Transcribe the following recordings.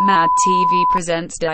Mad TV Presents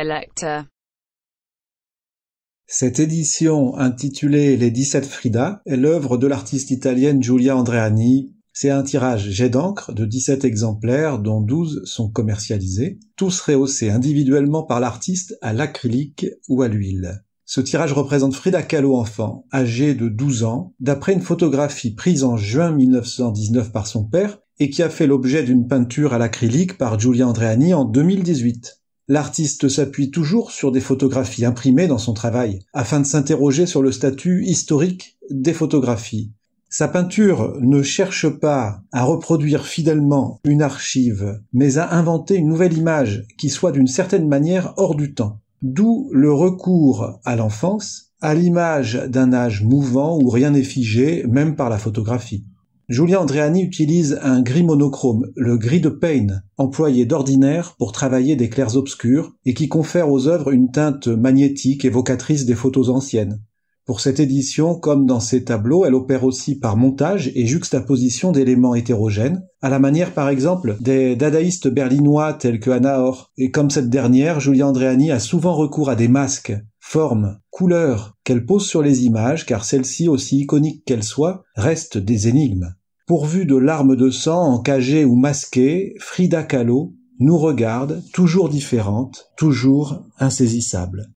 Cette édition, intitulée Les 17 Frida, est l'œuvre de l'artiste italienne Giulia Andreani. C'est un tirage jet d'encre de 17 exemplaires, dont 12 sont commercialisés, tous rehaussés individuellement par l'artiste à l'acrylique ou à l'huile. Ce tirage représente Frida Kahlo enfant, âgée de 12 ans, d'après une photographie prise en juin 1919 par son père, et qui a fait l'objet d'une peinture à l'acrylique par Giulia Andreani en 2018. L'artiste s'appuie toujours sur des photographies imprimées dans son travail, afin de s'interroger sur le statut historique des photographies. Sa peinture ne cherche pas à reproduire fidèlement une archive, mais à inventer une nouvelle image qui soit d'une certaine manière hors du temps. D'où le recours à l'enfance, à l'image d'un âge mouvant où rien n'est figé, même par la photographie. Julia Andreani utilise un gris monochrome, le gris de Payne, employé d'ordinaire pour travailler des clairs obscurs et qui confère aux œuvres une teinte magnétique évocatrice des photos anciennes. Pour cette édition, comme dans ses tableaux, elle opère aussi par montage et juxtaposition d'éléments hétérogènes, à la manière par exemple des dadaïstes berlinois tels que Anna Or. Et comme cette dernière, Julia Andreani a souvent recours à des masques forme, couleur qu'elle pose sur les images, car celles-ci, aussi iconiques qu'elles soient, restent des énigmes. Pourvue de larmes de sang, encagées ou masquées, Frida Kahlo nous regarde, toujours différente, toujours insaisissables.